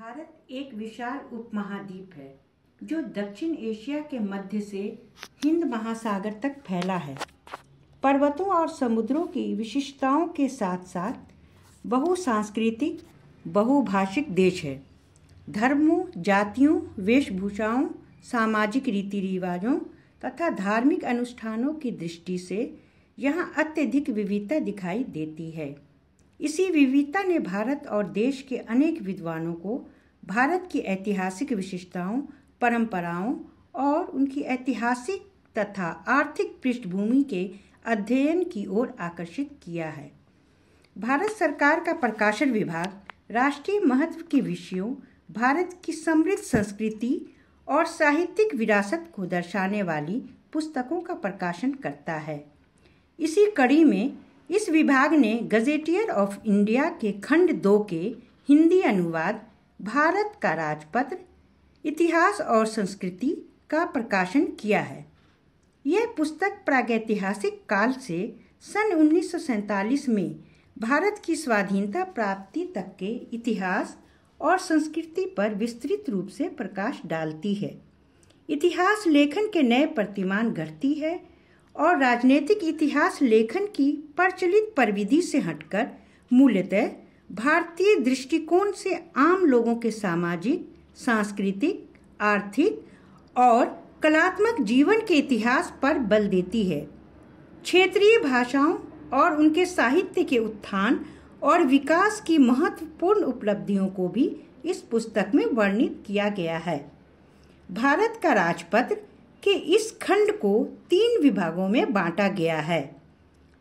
भारत एक विशाल उपमहाद्वीप है जो दक्षिण एशिया के मध्य से हिंद महासागर तक फैला है पर्वतों और समुद्रों की विशिष्टताओं के साथ साथ बहुसांस्कृतिक बहुभाषिक देश है धर्मों जातियों वेशभूषाओं सामाजिक रीति रिवाजों तथा धार्मिक अनुष्ठानों की दृष्टि से यहाँ अत्यधिक विविधता दिखाई देती है इसी विविधता ने भारत और देश के अनेक विद्वानों को भारत की ऐतिहासिक विशेषताओं परंपराओं और उनकी ऐतिहासिक तथा आर्थिक पृष्ठभूमि के अध्ययन की ओर आकर्षित किया है भारत सरकार का प्रकाशन विभाग राष्ट्रीय महत्व के विषयों भारत की समृद्ध संस्कृति और साहित्यिक विरासत को दर्शाने वाली पुस्तकों का प्रकाशन करता है इसी कड़ी में इस विभाग ने गजेटियर ऑफ इंडिया के खंड दो के हिंदी अनुवाद भारत का राजपत्र इतिहास और संस्कृति का प्रकाशन किया है यह पुस्तक प्रागैतिहासिक काल से सन उन्नीस में भारत की स्वाधीनता प्राप्ति तक के इतिहास और संस्कृति पर विस्तृत रूप से प्रकाश डालती है इतिहास लेखन के नए प्रतिमान गढ़ती है और राजनीतिक इतिहास लेखन की प्रचलित प्रविधि से हटकर मूलतः भारतीय दृष्टिकोण से आम लोगों के सामाजिक सांस्कृतिक आर्थिक और कलात्मक जीवन के इतिहास पर बल देती है क्षेत्रीय भाषाओं और उनके साहित्य के उत्थान और विकास की महत्वपूर्ण उपलब्धियों को भी इस पुस्तक में वर्णित किया गया है भारत का राजपत्र के इस खंड को तीन विभागों में बांटा गया है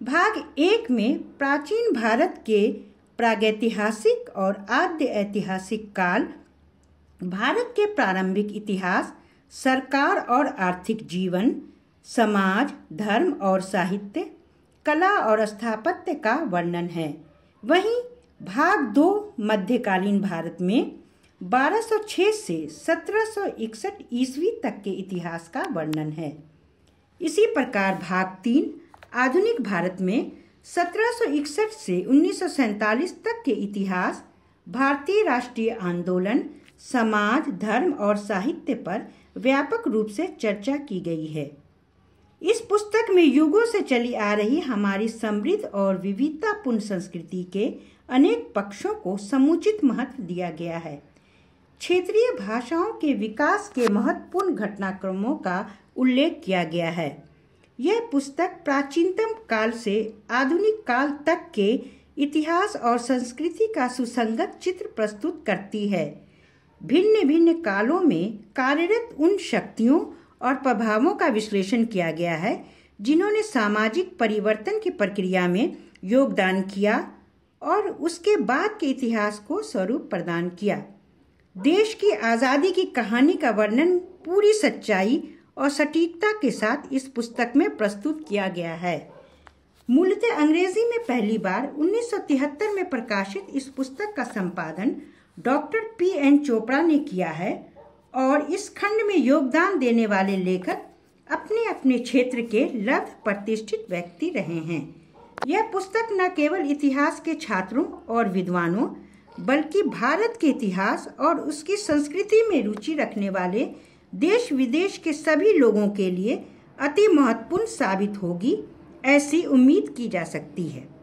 भाग एक में प्राचीन भारत के प्रागैतिहासिक और आद्य ऐतिहासिक काल भारत के प्रारंभिक इतिहास सरकार और आर्थिक जीवन समाज धर्म और साहित्य कला और स्थापत्य का वर्णन है वहीं भाग दो मध्यकालीन भारत में 1206 से 1761 ईस्वी तक के इतिहास का वर्णन है इसी प्रकार भाग तीन आधुनिक भारत में 1761 से उन्नीस तक के इतिहास भारतीय राष्ट्रीय आंदोलन समाज धर्म और साहित्य पर व्यापक रूप से चर्चा की गई है इस पुस्तक में युगों से चली आ रही हमारी समृद्ध और विविधतापूर्ण संस्कृति के अनेक पक्षों को समुचित महत्व दिया गया है क्षेत्रीय भाषाओं के विकास के महत्वपूर्ण घटनाक्रमों का उल्लेख किया गया है यह पुस्तक प्राचीनतम काल से आधुनिक काल तक के इतिहास और संस्कृति का सुसंगत चित्र प्रस्तुत करती है भिन्न भिन्न कालों में कार्यरत उन शक्तियों और प्रभावों का विश्लेषण किया गया है जिन्होंने सामाजिक परिवर्तन की प्रक्रिया में योगदान किया और उसके बाद के इतिहास को स्वरूप प्रदान किया देश की आज़ादी की कहानी का वर्णन पूरी सच्चाई और सटीकता के साथ इस पुस्तक में प्रस्तुत किया गया है मूलतः अंग्रेजी में पहली बार 1973 में प्रकाशित इस पुस्तक का संपादन डॉक्टर पी एन चोपड़ा ने किया है और इस खंड में योगदान देने वाले लेखक अपने अपने क्षेत्र के लव प्रतिष्ठित व्यक्ति रहे हैं यह पुस्तक न केवल इतिहास के छात्रों और विद्वानों बल्कि भारत के इतिहास और उसकी संस्कृति में रुचि रखने वाले देश विदेश के सभी लोगों के लिए अति महत्वपूर्ण साबित होगी ऐसी उम्मीद की जा सकती है